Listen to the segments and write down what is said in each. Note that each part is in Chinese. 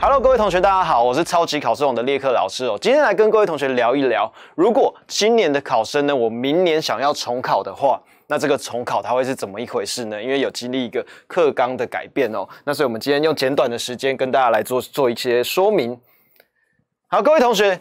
Hello，各位同学，大家好，我是超级考试网的列克老师哦。今天来跟各位同学聊一聊，如果今年的考生呢，我明年想要重考的话，那这个重考它会是怎么一回事呢？因为有经历一个课纲的改变哦，那所以我们今天用简短的时间跟大家来做做一些说明。好，各位同学。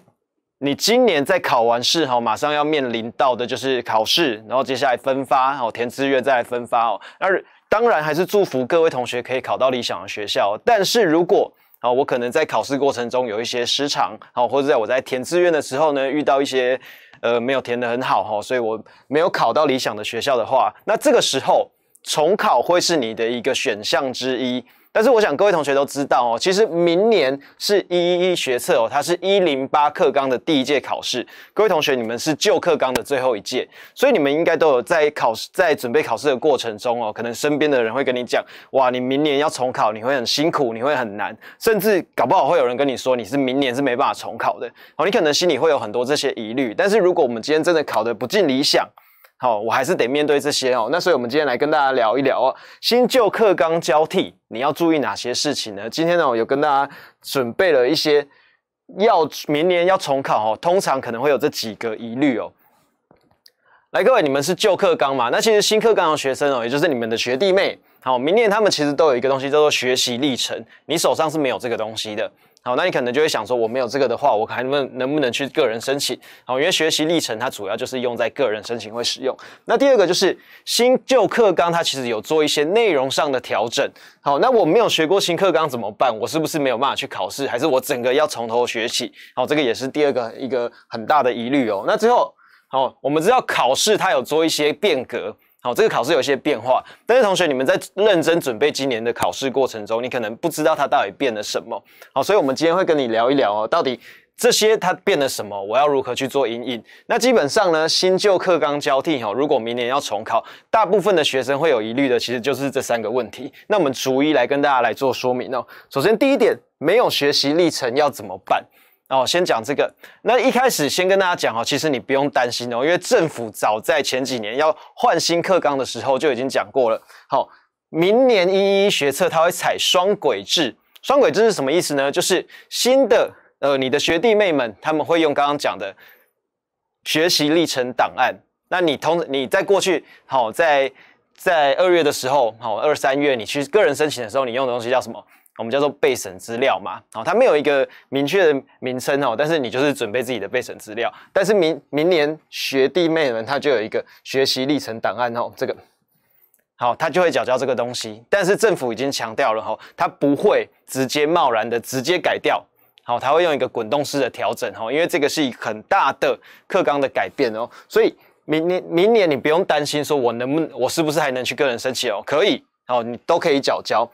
你今年在考完试哈，马上要面临到的就是考试，然后接下来分发，哦填志愿再来分发哦。那当然还是祝福各位同学可以考到理想的学校。但是如果啊，我可能在考试过程中有一些失常，好，或者在我在填志愿的时候呢，遇到一些呃没有填的很好哈，所以我没有考到理想的学校的话，那这个时候重考会是你的一个选项之一。但是我想各位同学都知道哦，其实明年是一一学测哦，它是一零八课纲的第一届考试。各位同学，你们是旧课纲的最后一届，所以你们应该都有在考，在准备考试的过程中哦，可能身边的人会跟你讲，哇，你明年要重考，你会很辛苦，你会很难，甚至搞不好会有人跟你说你是明年是没办法重考的哦，你可能心里会有很多这些疑虑。但是如果我们今天真的考的不尽理想，哦，我还是得面对这些哦。那所以，我们今天来跟大家聊一聊哦，新旧课纲交替，你要注意哪些事情呢？今天呢，我有跟大家准备了一些，要明年要重考哦，通常可能会有这几个疑虑哦。来，各位，你们是旧课纲嘛？那其实新课纲的学生哦，也就是你们的学弟妹，好，明年他们其实都有一个东西叫做学习历程，你手上是没有这个东西的。好，那你可能就会想说，我没有这个的话，我还能不能能不能去个人申请？好，因为学习历程它主要就是用在个人申请会使用。那第二个就是新旧课纲，它其实有做一些内容上的调整。好，那我没有学过新课纲怎么办？我是不是没有办法去考试？还是我整个要从头学起？好，这个也是第二个一个很大的疑虑哦。那最后，好，我们知道考试它有做一些变革。好，这个考试有一些变化，但是同学你们在认真准备今年的考试过程中，你可能不知道它到底变了什么。好，所以我们今天会跟你聊一聊哦，到底这些它变了什么，我要如何去做阴影？那基本上呢，新旧课纲交替哦，如果明年要重考，大部分的学生会有疑虑的，其实就是这三个问题。那我们逐一来跟大家来做说明哦。首先第一点，没有学习历程要怎么办？哦，先讲这个。那一开始先跟大家讲哦，其实你不用担心哦，因为政府早在前几年要换新课纲的时候就已经讲过了。好，明年一一学测，它会采双轨制。双轨制是什么意思呢？就是新的，呃，你的学弟妹们他们会用刚刚讲的学习历程档案。那你同你在过去好在在二月的时候，好二三月你去个人申请的时候，你用的东西叫什么？我们叫做备审资料嘛，好，它没有一个明确的名称哦，但是你就是准备自己的备审资料。但是明明年学弟妹们他就有一个学习历程档案哦，这个好，他就会缴交这个东西。但是政府已经强调了哈，他不会直接贸然的直接改掉，好，他会用一个滚动式的调整哈，因为这个是一个很大的课纲的改变哦，所以明年明年你不用担心说我能不能，我是不是还能去个人申请哦，可以，好，你都可以缴交。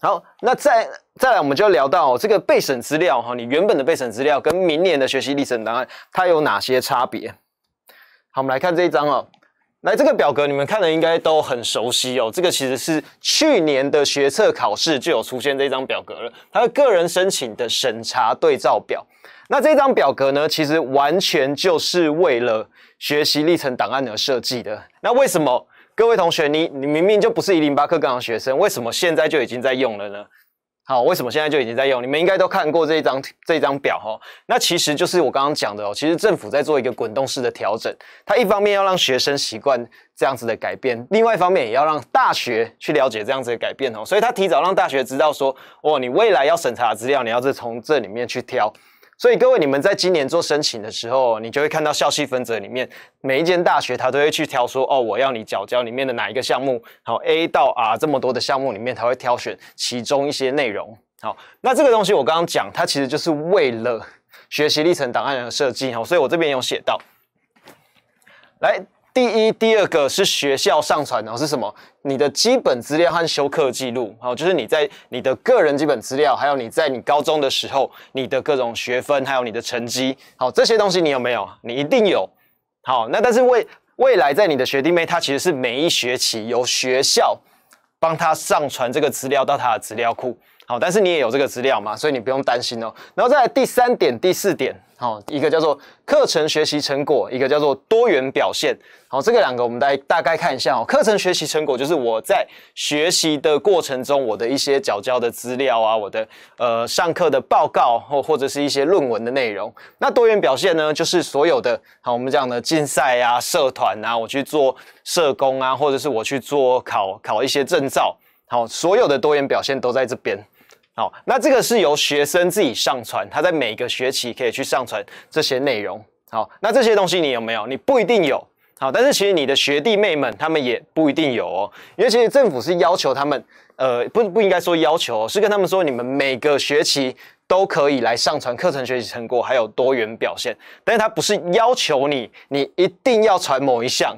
好，那再再来，我们就聊到这个备审资料哈，你原本的备审资料跟明年的学习历程档案，它有哪些差别？好，我们来看这一张哦，来这个表格，你们看了应该都很熟悉哦。这个其实是去年的学测考试就有出现这张表格了，它的个人申请的审查对照表。那这张表格呢，其实完全就是为了学习历程档案而设计的。那为什么？各位同学，你你明明就不是一零八课纲学生，为什么现在就已经在用了呢？好，为什么现在就已经在用？你们应该都看过这一张这一张表哈，那其实就是我刚刚讲的哦，其实政府在做一个滚动式的调整，它一方面要让学生习惯这样子的改变，另外一方面也要让大学去了解这样子的改变哦，所以它提早让大学知道说，哦，你未来要审查资料，你要是从这里面去挑。所以各位，你们在今年做申请的时候，你就会看到校系分则里面，每一间大学它都会去挑说，哦，我要你缴交里面的哪一个项目，好 A 到 R 这么多的项目里面，它会挑选其中一些内容。好，那这个东西我刚刚讲，它其实就是为了学习历程档案的设计哈，所以我这边有写到，来。第一、第二个是学校上传，然后是什么？你的基本资料和修课记录，好，就是你在你的个人基本资料，还有你在你高中的时候你的各种学分，还有你的成绩，好，这些东西你有没有？你一定有。好，那但是未未来在你的学弟妹，他其实是每一学期由学校帮他上传这个资料到他的资料库，好，但是你也有这个资料嘛，所以你不用担心哦。然后再来第三点、第四点。哦，一个叫做课程学习成果，一个叫做多元表现。好，这个两个我们来大概看一下哦。课程学习成果就是我在学习的过程中我的一些缴交的资料啊，我的呃上课的报告或或者是一些论文的内容。那多元表现呢，就是所有的好，我们讲的竞赛啊、社团啊，我去做社工啊，或者是我去做考考一些证照。好，所有的多元表现都在这边。好，那这个是由学生自己上传，他在每个学期可以去上传这些内容。好，那这些东西你有没有？你不一定有。好，但是其实你的学弟妹们他们也不一定有哦，因为其实政府是要求他们，呃，不不应该说要求，哦，是跟他们说你们每个学期都可以来上传课程学习成果还有多元表现，但是他不是要求你，你一定要传某一项。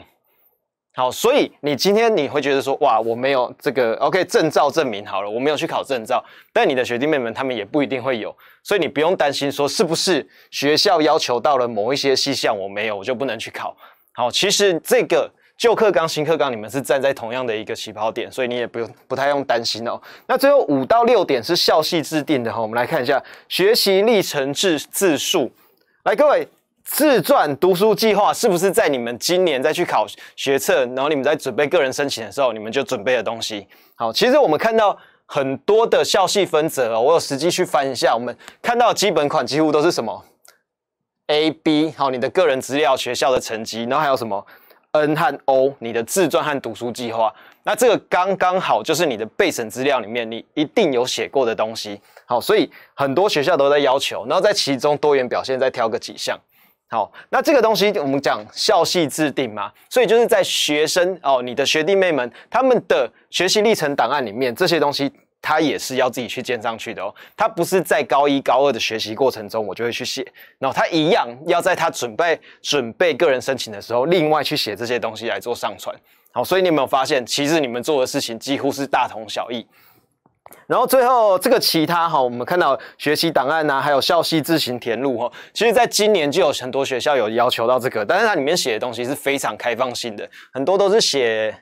好，所以你今天你会觉得说，哇，我没有这个 OK 证照证明好了，我没有去考证照，但你的学弟妹们他们也不一定会有，所以你不用担心说是不是学校要求到了某一些细项我没有，我就不能去考。好，其实这个旧课纲、新课纲你们是站在同样的一个起跑点，所以你也不用不太用担心哦。那最后五到六点是校系制定的哈，我们来看一下学习历程制字数，来各位。自传读书计划是不是在你们今年再去考学测，然后你们在准备个人申请的时候，你们就准备的东西？好，其实我们看到很多的校系分则，我有实际去翻一下，我们看到基本款几乎都是什么 A B 好，你的个人资料、学校的成绩，然后还有什么 N 和 O 你的自传和读书计划，那这个刚刚好就是你的备审资料里面你一定有写过的东西。好，所以很多学校都在要求，然后在其中多元表现再挑个几项。好，那这个东西我们讲校系制定嘛，所以就是在学生哦，你的学弟妹们他们的学习历程档案里面，这些东西他也是要自己去建上去的哦，他不是在高一高二的学习过程中我就会去写，然后他一样要在他准备准备个人申请的时候，另外去写这些东西来做上传。好，所以你有没有发现，其实你们做的事情几乎是大同小异。然后最后这个其他哈，我们看到学习档案呐，还有校系自行填录哈，其实在今年就有很多学校有要求到这个，但是它里面写的东西是非常开放性的，很多都是写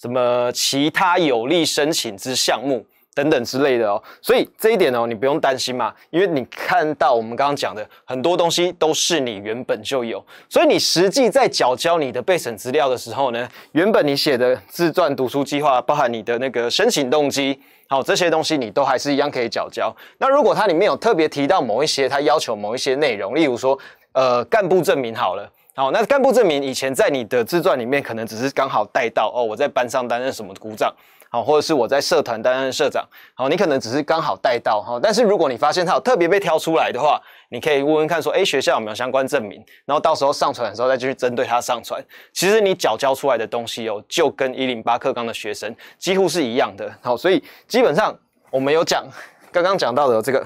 什么其他有利申请之项目等等之类的哦。所以这一点哦，你不用担心嘛，因为你看到我们刚刚讲的很多东西都是你原本就有，所以你实际在缴交你的备审资料的时候呢，原本你写的自传读书计划，包含你的那个申请动机。好，这些东西你都还是一样可以缴交。那如果它里面有特别提到某一些，它要求某一些内容，例如说，呃，干部证明好了。好，那干部证明以前在你的自传里面可能只是刚好带到哦，我在班上担任什么股长。哦，或者是我在社团担任社长，好，你可能只是刚好带到哈，但是如果你发现他有特别被挑出来的话，你可以问问看说，诶，学校有没有相关证明，然后到时候上传的时候再继续针对他上传。其实你缴交出来的东西哦，就跟一零八课纲的学生几乎是一样的，好，所以基本上我们有讲刚刚讲到的这个，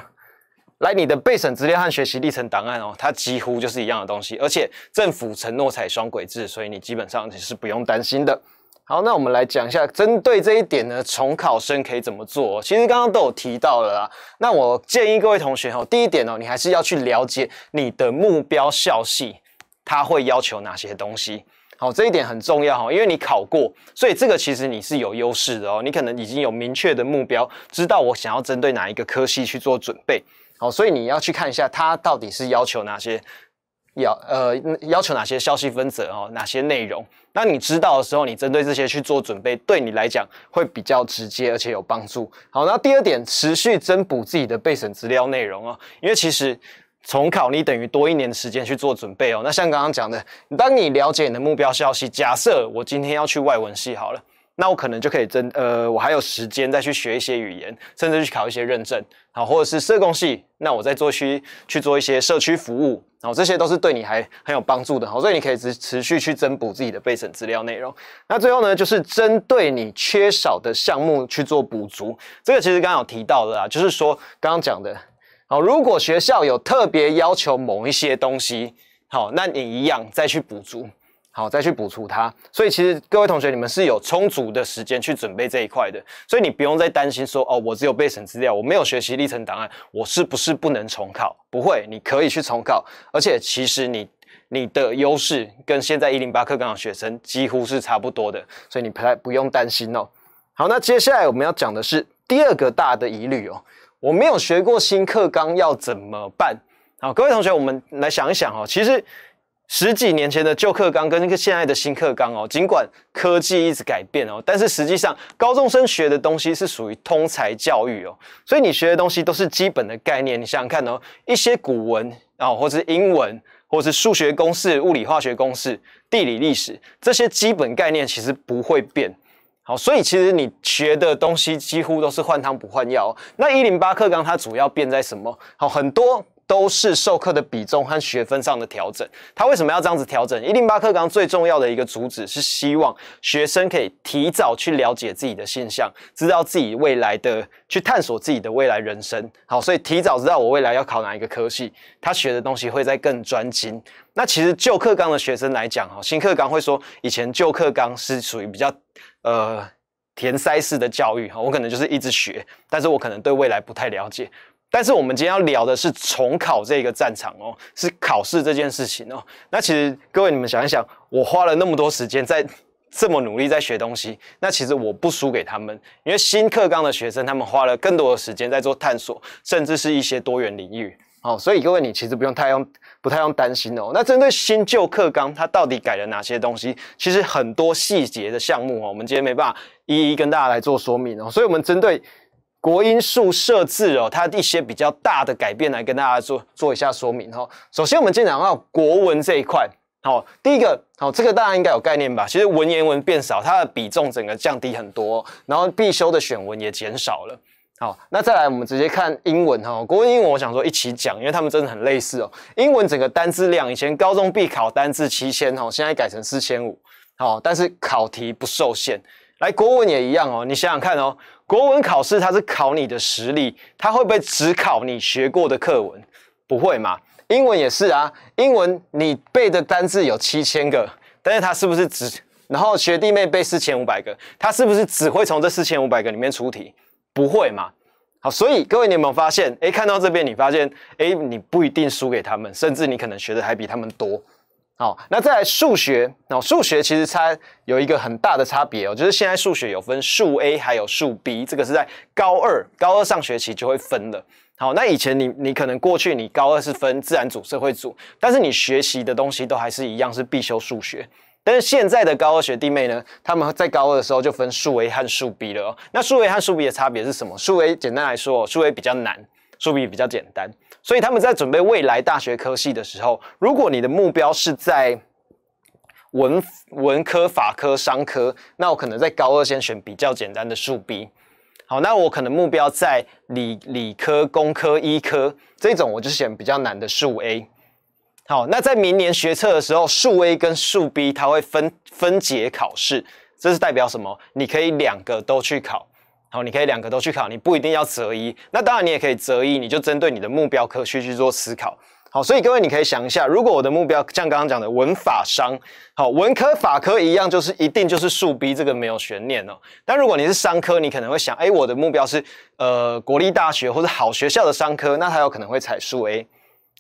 来你的备审资料和学习历程档案哦，它几乎就是一样的东西，而且政府承诺采双轨制，所以你基本上你是不用担心的。好，那我们来讲一下，针对这一点呢，从考生可以怎么做？其实刚刚都有提到了啦。那我建议各位同学哈，第一点哦，你还是要去了解你的目标校系，它会要求哪些东西。好，这一点很重要哈，因为你考过，所以这个其实你是有优势的哦。你可能已经有明确的目标，知道我想要针对哪一个科系去做准备。好，所以你要去看一下它到底是要求哪些。要呃要求哪些消息分则哦，哪些内容？那你知道的时候，你针对这些去做准备，对你来讲会比较直接而且有帮助。好，那第二点，持续增补自己的备审资料内容哦，因为其实重考你等于多一年的时间去做准备哦。那像刚刚讲的，当你了解你的目标消息，假设我今天要去外文系好了。那我可能就可以增呃，我还有时间再去学一些语言，甚至去考一些认证，好，或者是社工系，那我再做去去做一些社区服务，然后这些都是对你还很有帮助的，好，所以你可以持持续去增补自己的备审资料内容。那最后呢，就是针对你缺少的项目去做补足，这个其实刚刚有提到的啦，就是说刚刚讲的，好，如果学校有特别要求某一些东西，好，那你一样再去补足。好，再去补出它。所以其实各位同学，你们是有充足的时间去准备这一块的。所以你不用再担心说哦，我只有背审资料，我没有学习历程档案，我是不是不能重考？不会，你可以去重考。而且其实你你的优势跟现在一零八课纲学生几乎是差不多的，所以你太不用担心哦。好，那接下来我们要讲的是第二个大的疑虑哦，我没有学过新课纲要怎么办？好，各位同学，我们来想一想哦，其实。十几年前的旧课纲跟那个现在的新课纲哦，尽管科技一直改变哦，但是实际上高中生学的东西是属于通才教育哦，所以你学的东西都是基本的概念。你想想看哦，一些古文啊，或是英文，或是数学公式、物理化学公式、地理历史这些基本概念其实不会变。好，所以其实你学的东西几乎都是换汤不换药。那一零八课纲它主要变在什么？好，很多。都是授课的比重和学分上的调整。他为什么要这样子调整？一零八课纲最重要的一个主旨是希望学生可以提早去了解自己的现象，知道自己未来的去探索自己的未来人生。好，所以提早知道我未来要考哪一个科系，他学的东西会在更专精。那其实旧课纲的学生来讲，哈，新课纲会说，以前旧课纲是属于比较呃填塞式的教育，哈，我可能就是一直学，但是我可能对未来不太了解。但是我们今天要聊的是重考这个战场哦，是考试这件事情哦。那其实各位你们想一想，我花了那么多时间在这么努力在学东西，那其实我不输给他们，因为新课纲的学生他们花了更多的时间在做探索，甚至是一些多元领域哦。所以各位你其实不用太用不太用担心哦。那针对新旧课纲它到底改了哪些东西，其实很多细节的项目哦，我们今天没办法一一跟大家来做说明哦。所以我们针对。国音数设置哦，它一些比较大的改变来跟大家做做一下说明哈。首先，我们先讲到国文这一块。好，第一个，好，这个大家应该有概念吧？其实文言文变少，它的比重整个降低很多，然后必修的选文也减少了。好，那再来，我们直接看英文哈。国文英文，我想说一起讲，因为他们真的很类似哦。英文整个单字量，以前高中必考单字七千哈，现在改成四千五。好，但是考题不受限。来国文也一样哦，你想想看哦，国文考试它是考你的实力，它会不会只考你学过的课文？不会嘛？英文也是啊，英文你背的单字有七千个，但是它是不是只……然后学弟妹背四千五百个，他是不是只会从这四千五百个里面出题？不会嘛？好，所以各位你有没有发现？哎，看到这边你发现，哎，你不一定输给他们，甚至你可能学的还比他们多。好，那在数学，那数学其实它有一个很大的差别哦，就是现在数学有分数 A 还有数 B，这个是在高二高二上学期就会分的。好，那以前你你可能过去你高二是分自然组、社会组，但是你学习的东西都还是一样，是必修数学。但是现在的高二学弟妹呢，他们在高二的时候就分数 A 和数 B 了。那数 A 和数 B 的差别是什么？数 A 简单来说，数 A 比较难，数 B 比较简单。所以他们在准备未来大学科系的时候，如果你的目标是在文文科、法科、商科，那我可能在高二先选比较简单的数 B。好，那我可能目标在理理科、工科、医科，这种我就选比较难的数 A。好，那在明年学测的时候，数 A 跟数 B 它会分分解考试，这是代表什么？你可以两个都去考。好，你可以两个都去考，你不一定要择一。那当然，你也可以择一，你就针对你的目标科去去做思考。好，所以各位，你可以想一下，如果我的目标像刚刚讲的文法商，好，文科、法科一样，就是一定就是数 B，这个没有悬念哦。但如果你是商科，你可能会想，哎，我的目标是呃国立大学或者好学校的商科，那它有可能会采数 A。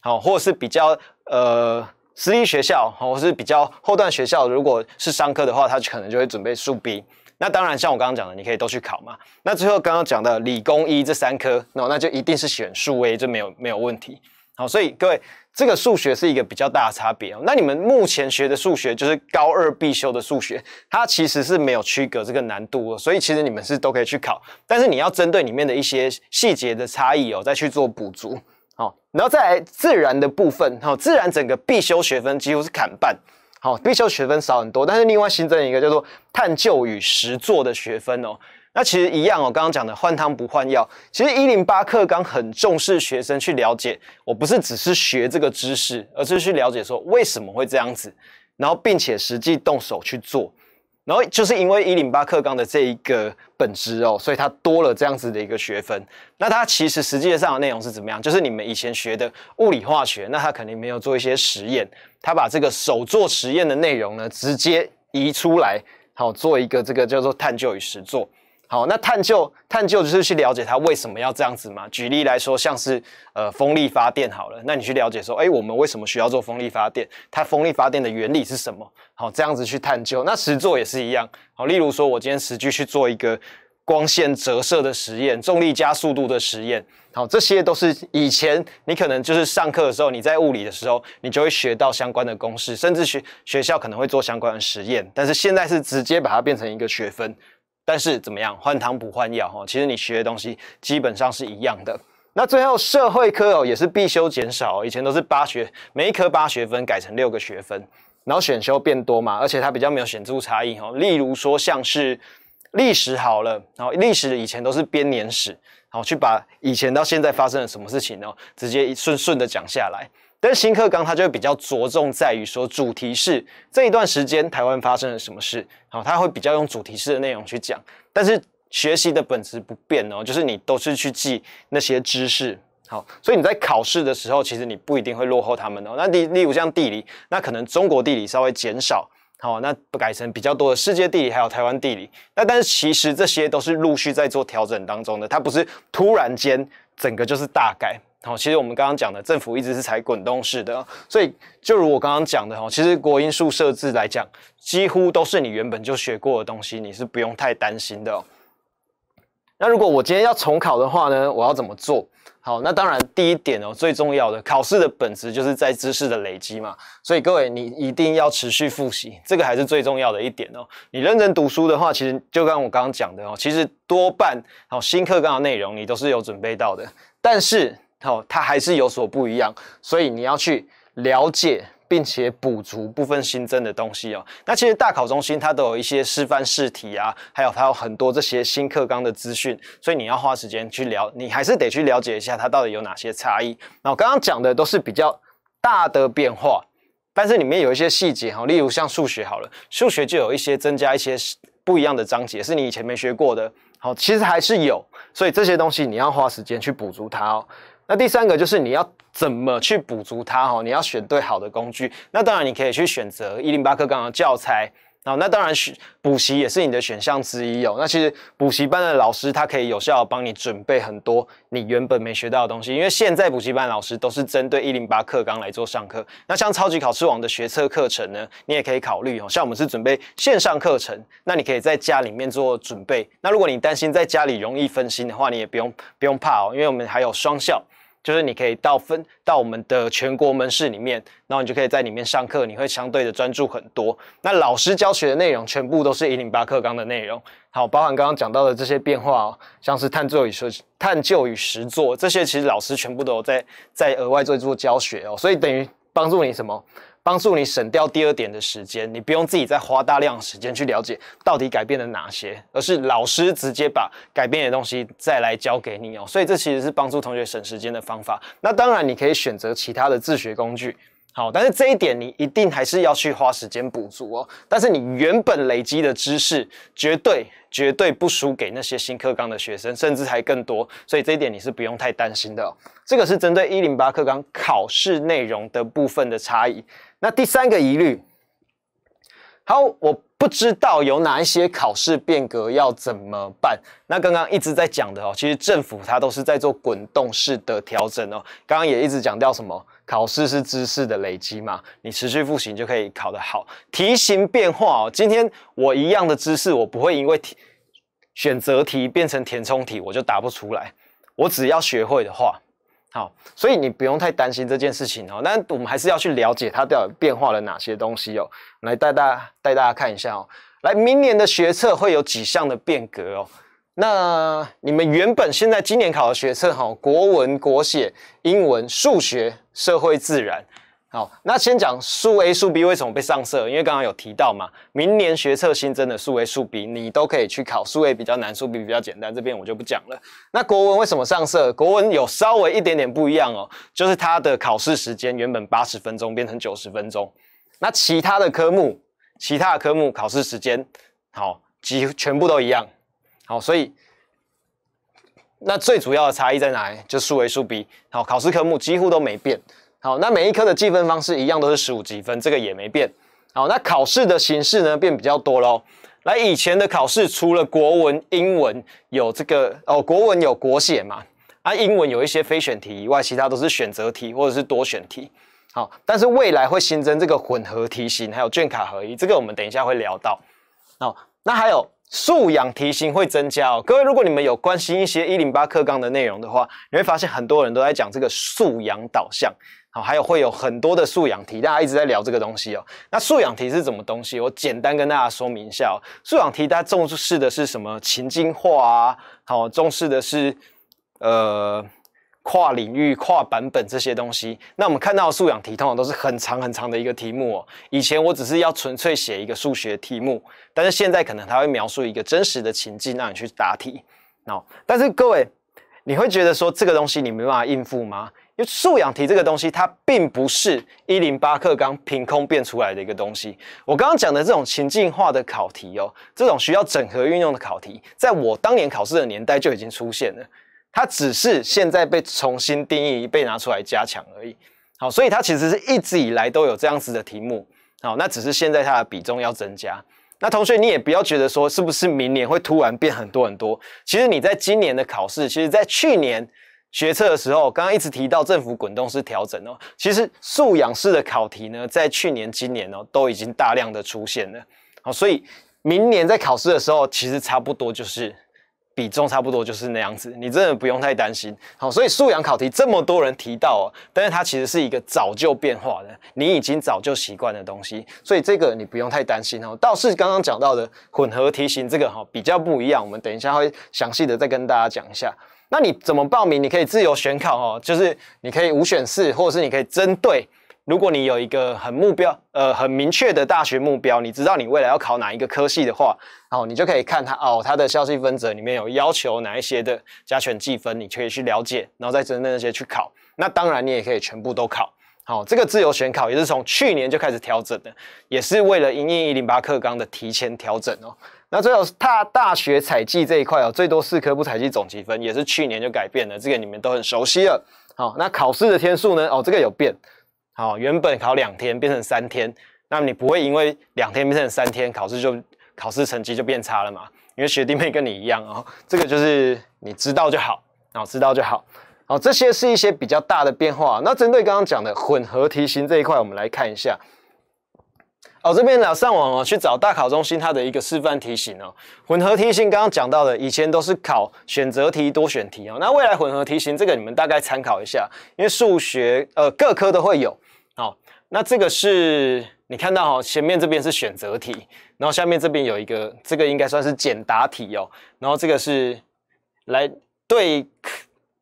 好，或者是比较呃私立学校，或是比较后段学校，如果是商科的话，它可能就会准备数 B。那当然，像我刚刚讲的，你可以都去考嘛。那最后刚刚讲的理工一这三科，那那就一定是选数 A 就没有没有问题。好，所以各位，这个数学是一个比较大的差别哦。那你们目前学的数学就是高二必修的数学，它其实是没有区隔这个难度哦。所以其实你们是都可以去考，但是你要针对里面的一些细节的差异哦，再去做补足。好，然后再来自然的部分，好，自然整个必修学分几乎是砍半。好，必修学分少很多，但是另外新增一个叫做探究与实作的学分哦。那其实一样哦，刚刚讲的换汤不换药。其实一零八课刚很重视学生去了解，我不是只是学这个知识，而是去了解说为什么会这样子，然后并且实际动手去做。然后就是因为一零八课纲的这一个本质哦，所以它多了这样子的一个学分。那它其实实际上的内容是怎么样？就是你们以前学的物理化学，那它肯定没有做一些实验，它把这个手做实验的内容呢，直接移出来，好做一个这个叫做探究与实做。好，那探究探究就是去了解它为什么要这样子嘛。举例来说，像是呃风力发电好了，那你去了解说，哎，我们为什么需要做风力发电？它风力发电的原理是什么？好，这样子去探究。那实做也是一样。好，例如说我今天实际去做一个光线折射的实验，重力加速度的实验。好，这些都是以前你可能就是上课的时候，你在物理的时候，你就会学到相关的公式，甚至学学校可能会做相关的实验。但是现在是直接把它变成一个学分。但是怎么样，换汤不换药哈，其实你学的东西基本上是一样的。那最后社会科哦也是必修减少，以前都是八学，每一科八学分，改成六个学分，然后选修变多嘛，而且它比较没有显著差异哈。例如说像是历史好了，后历史以前都是编年史，后去把以前到现在发生了什么事情哦，直接一顺顺的讲下来。但新课纲它就会比较着重在于说主题是这一段时间台湾发生了什么事，然后它会比较用主题式的内容去讲。但是学习的本质不变哦，就是你都是去记那些知识。好，所以你在考试的时候，其实你不一定会落后他们哦。那例例如像地理，那可能中国地理稍微减少，好，那改成比较多的世界地理还有台湾地理。那但是其实这些都是陆续在做调整当中的，它不是突然间整个就是大改。好，其实我们刚刚讲的政府一直是采滚动式的，所以就如我刚刚讲的哦，其实国因数设置来讲，几乎都是你原本就学过的东西，你是不用太担心的。那如果我今天要重考的话呢，我要怎么做？好，那当然第一点哦，最重要的考试的本质就是在知识的累积嘛，所以各位你一定要持续复习，这个还是最重要的一点哦。你认真读书的话，其实就跟我刚刚讲的哦，其实多半哦新课纲的内容你都是有准备到的，但是。哦，它还是有所不一样，所以你要去了解并且补足部分新增的东西哦。那其实大考中心它都有一些示范试题啊，还有它有很多这些新课纲的资讯，所以你要花时间去了，你还是得去了解一下它到底有哪些差异。那刚刚讲的都是比较大的变化，但是里面有一些细节哈，例如像数学好了，数学就有一些增加一些不一样的章节，是你以前没学过的。好，其实还是有，所以这些东西你要花时间去补足它哦。那第三个就是你要怎么去补足它哈，你要选对好的工具。那当然你可以去选择一零八课纲的教材啊，那当然学补习也是你的选项之一哦。那其实补习班的老师他可以有效帮你准备很多你原本没学到的东西，因为现在补习班老师都是针对一零八课纲来做上课。那像超级考试网的学测课程呢，你也可以考虑哦。像我们是准备线上课程，那你可以在家里面做准备。那如果你担心在家里容易分心的话，你也不用不用怕哦，因为我们还有双校。就是你可以到分到我们的全国门市里面，然后你就可以在里面上课，你会相对的专注很多。那老师教学的内容全部都是一零八课纲的内容，好，包含刚刚讲到的这些变化，哦，像是探究与实探究与实作这些，其实老师全部都有在在额外做做教学哦，所以等于帮助你什么？帮助你省掉第二点的时间，你不用自己再花大量时间去了解到底改变了哪些，而是老师直接把改变的东西再来教给你哦。所以这其实是帮助同学省时间的方法。那当然你可以选择其他的自学工具，好，但是这一点你一定还是要去花时间补足哦。但是你原本累积的知识绝对绝对不输给那些新课纲的学生，甚至还更多，所以这一点你是不用太担心的。哦。这个是针对一零八课纲考试内容的部分的差异。那第三个疑虑，好，我不知道有哪一些考试变革要怎么办。那刚刚一直在讲的哦，其实政府它都是在做滚动式的调整哦。刚刚也一直讲到什么，考试是知识的累积嘛，你持续复习就可以考得好。题型变化哦，今天我一样的知识，我不会因为选择题变成填充题，我就答不出来。我只要学会的话。好，所以你不用太担心这件事情哦。但我们还是要去了解它到底变化了哪些东西哦，来带大家带大家看一下哦。来，明年的学测会有几项的变革哦。那你们原本现在今年考的学测哈，国文、国写、英文、数学、社会、自然。好，那先讲数 A、数 B 为什么被上色，因为刚刚有提到嘛，明年学测新增的数 A、数 B，你都可以去考，数 A 比较难，数 B 比较简单，这边我就不讲了。那国文为什么上色？国文有稍微一点点不一样哦，就是它的考试时间原本八十分钟变成九十分钟，那其他的科目，其他的科目考试时间，好，几乎全部都一样。好，所以那最主要的差异在哪里？就数 A、数 B，好，考试科目几乎都没变。好，那每一科的计分方式一样都是十五积分，这个也没变。好，那考试的形式呢变比较多喽。来，以前的考试除了国文、英文有这个哦，国文有国写嘛，啊，英文有一些非选题以外，其他都是选择题或者是多选题。好，但是未来会新增这个混合题型，还有卷卡合一，这个我们等一下会聊到。好，那还有素养题型会增加哦。各位，如果你们有关心一些一零八课纲的内容的话，你会发现很多人都在讲这个素养导向。好，还有会有很多的素养题，大家一直在聊这个东西哦。那素养题是什么东西？我简单跟大家说明一下哦。素养题大家重视的是什么情境化啊？好，重视的是呃跨领域、跨版本这些东西。那我们看到素养题，通常都是很长很长的一个题目哦。以前我只是要纯粹写一个数学题目，但是现在可能它会描述一个真实的情境，让你去答题。那但是各位，你会觉得说这个东西你没办法应付吗？素养题这个东西，它并不是一零八课纲凭空变出来的一个东西。我刚刚讲的这种情境化的考题哦，这种需要整合运用的考题，在我当年考试的年代就已经出现了，它只是现在被重新定义、被拿出来加强而已。好，所以它其实是一直以来都有这样子的题目。好，那只是现在它的比重要增加。那同学，你也不要觉得说是不是明年会突然变很多很多。其实你在今年的考试，其实在去年。学测的时候，刚刚一直提到政府滚动式调整哦，其实素养式的考题呢，在去年、今年哦，都已经大量的出现了。好，所以明年在考试的时候，其实差不多就是比重差不多就是那样子，你真的不用太担心。好，所以素养考题这么多人提到哦，但是它其实是一个早就变化的，你已经早就习惯的东西，所以这个你不用太担心哦。倒是刚刚讲到的混合题型，这个哈比较不一样，我们等一下会详细的再跟大家讲一下。那你怎么报名？你可以自由选考哦，就是你可以五选四，或者是你可以针对，如果你有一个很目标，呃，很明确的大学目标，你知道你未来要考哪一个科系的话，然后你就可以看它哦，它的校系分则里面有要求哪一些的加权计分，你可以去了解，然后再针对那些去考。那当然你也可以全部都考。好，这个自由选考也是从去年就开始调整的，也是为了迎一零八课纲的提前调整哦。那最后，大大学采集这一块哦，最多四科不采集总积分，也是去年就改变了，这个你们都很熟悉了。好，那考试的天数呢？哦，这个有变，好，原本考两天变成三天，那么你不会因为两天变成三天考试就考试成绩就变差了嘛？因为学弟妹跟你一样哦，这个就是你知道就好，哦，知道就好。好，这些是一些比较大的变化。那针对刚刚讲的混合题型这一块，我们来看一下。哦，这边呢上网哦，去找大考中心它的一个示范题型哦。混合题型刚刚讲到的，以前都是考选择题、多选题哦。那未来混合题型，这个你们大概参考一下，因为数学、呃各科都会有。好，那这个是你看到哈，前面这边是选择题，然后下面这边有一个，这个应该算是简答题哦。然后这个是来对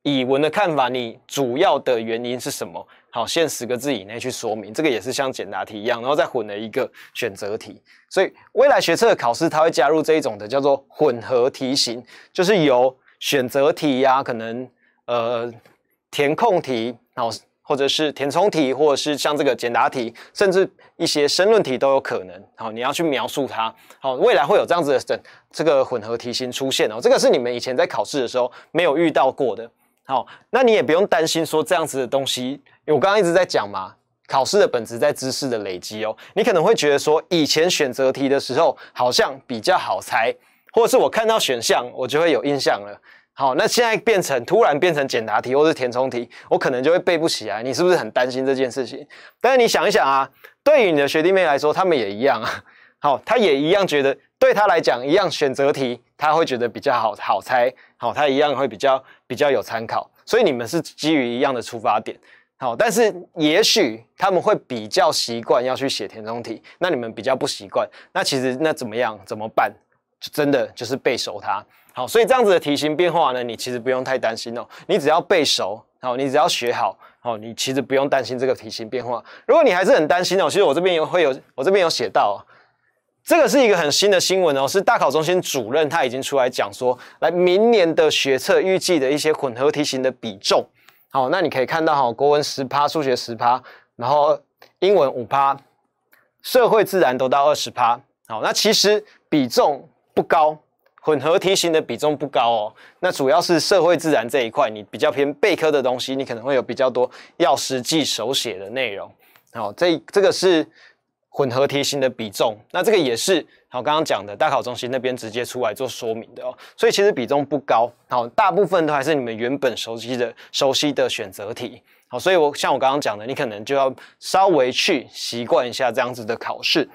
语文的看法，你主要的原因是什么？好，限十个字以内去说明，这个也是像简答题一样，然后再混了一个选择题。所以未来学车的考试，它会加入这一种的叫做混合题型，就是由选择题呀，可能呃填空题，然后或者是填充题，或者是像这个简答题，甚至一些申论题都有可能。好，你要去描述它。好，未来会有这样子的整这个混合题型出现哦，这个是你们以前在考试的时候没有遇到过的。好，那你也不用担心说这样子的东西。我刚刚一直在讲嘛，考试的本质在知识的累积哦。你可能会觉得说，以前选择题的时候好像比较好猜，或者是我看到选项我就会有印象了。好，那现在变成突然变成简答题或是填充题，我可能就会背不起来。你是不是很担心这件事情？但是你想一想啊，对于你的学弟妹来说，他们也一样啊。好，他也一样觉得，对他来讲一样选择题，他会觉得比较好好猜。好，他一样会比较比较有参考。所以你们是基于一样的出发点。好，但是也许他们会比较习惯要去写填空题，那你们比较不习惯，那其实那怎么样怎么办？就真的就是背熟它。好，所以这样子的题型变化呢，你其实不用太担心哦。你只要背熟，好，你只要学好，好，你其实不用担心这个题型变化。如果你还是很担心哦，其实我这边有会有，我这边有写到，这个是一个很新的新闻哦，是大考中心主任他已经出来讲说，来明年的学测预计的一些混合题型的比重。好，那你可以看到哈，国文十趴，数学十趴，然后英文五趴，社会自然都到二十趴。好，那其实比重不高，混合题型的比重不高哦。那主要是社会自然这一块，你比较偏背科的东西，你可能会有比较多要实际手写的内容。好，这这个是。混合题型的比重，那这个也是好刚刚讲的大考中心那边直接出来做说明的哦，所以其实比重不高，好大部分都还是你们原本熟悉的熟悉的选择题，好，所以我像我刚刚讲的，你可能就要稍微去习惯一下这样子的考试，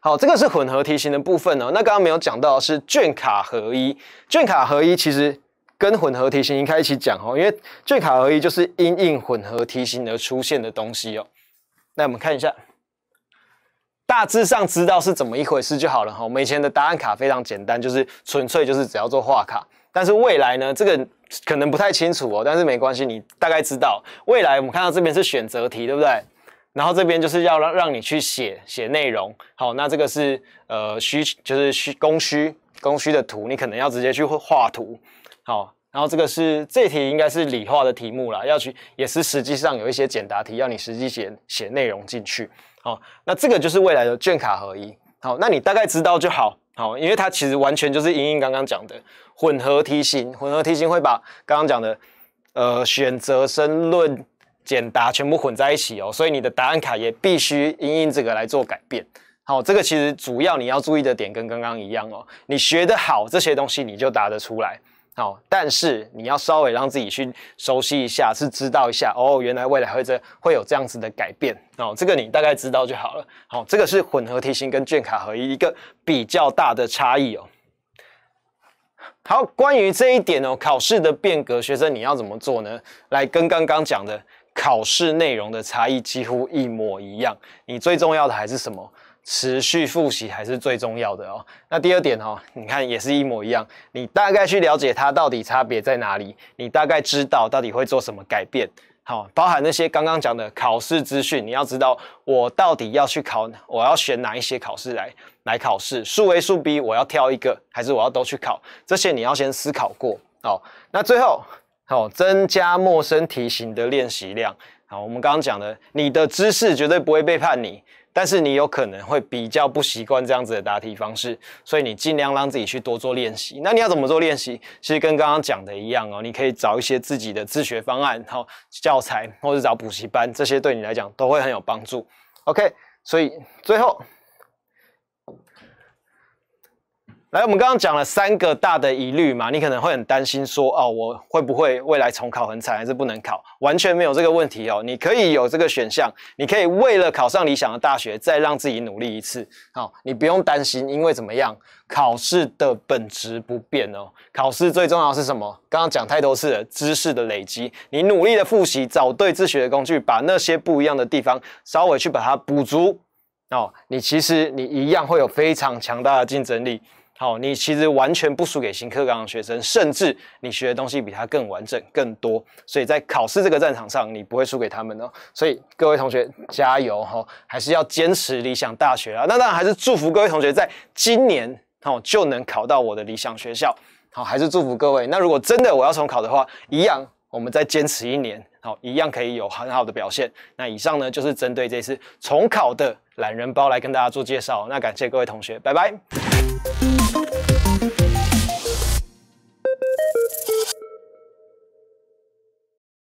好，这个是混合题型的部分哦，那刚刚没有讲到是卷卡合一，卷卡合一其实跟混合题型应该一起讲哦，因为卷卡合一就是因应混合题型而出现的东西哦，那我们看一下。大致上知道是怎么一回事就好了哈。我们以前的答案卡非常简单，就是纯粹就是只要做画卡。但是未来呢，这个可能不太清楚哦。但是没关系，你大概知道未来我们看到这边是选择题，对不对？然后这边就是要让让你去写写内容。好，那这个是呃需就是需供需供需的图，你可能要直接去画图。好，然后这个是这题应该是理化的题目啦，要去也是实际上有一些简答题要你实际写写内容进去。哦，那这个就是未来的卷卡合一。好，那你大概知道就好好，因为它其实完全就是莹莹刚刚讲的混合题型。混合题型会把刚刚讲的呃选择、申论、简答全部混在一起哦，所以你的答案卡也必须莹莹这个来做改变。好，这个其实主要你要注意的点跟刚刚一样哦，你学得好这些东西你就答得出来。好，但是你要稍微让自己去熟悉一下，是知道一下哦，原来未来会这会有这样子的改变哦，这个你大概知道就好了。好，这个是混合题型跟卷卡合一一个比较大的差异哦。好，关于这一点哦，考试的变革，学生你要怎么做呢？来，跟刚刚讲的考试内容的差异几乎一模一样，你最重要的还是什么？持续复习还是最重要的哦。那第二点哈，你看也是一模一样。你大概去了解它到底差别在哪里，你大概知道到底会做什么改变。好，包含那些刚刚讲的考试资讯，你要知道我到底要去考，我要选哪一些考试来来考试。数 A 数 B，我要挑一个，还是我要都去考？这些你要先思考过。好，那最后，好，增加陌生题型的练习量。好，我们刚刚讲的，你的知识绝对不会背叛你。但是你有可能会比较不习惯这样子的答题方式，所以你尽量让自己去多做练习。那你要怎么做练习？其实跟刚刚讲的一样哦，你可以找一些自己的自学方案，然后教材，或者找补习班，这些对你来讲都会很有帮助。OK，所以最后。来，我们刚刚讲了三个大的疑虑嘛，你可能会很担心说，哦，我会不会未来重考很惨，还是不能考？完全没有这个问题哦，你可以有这个选项，你可以为了考上理想的大学，再让自己努力一次。好，你不用担心，因为怎么样，考试的本质不变哦。考试最重要是什么？刚刚讲太多次了，知识的累积。你努力的复习，找对自学的工具，把那些不一样的地方稍微去把它补足哦。你其实你一样会有非常强大的竞争力。好，你其实完全不输给新科港的学生，甚至你学的东西比他更完整、更多，所以在考试这个战场上，你不会输给他们哦。所以各位同学加油哈，还是要坚持理想大学啊。那当然还是祝福各位同学在今年好就能考到我的理想学校。好，还是祝福各位。那如果真的我要重考的话，一样我们再坚持一年，好，一样可以有很好的表现。那以上呢就是针对这次重考的懒人包来跟大家做介绍。那感谢各位同学，拜拜。Thank you.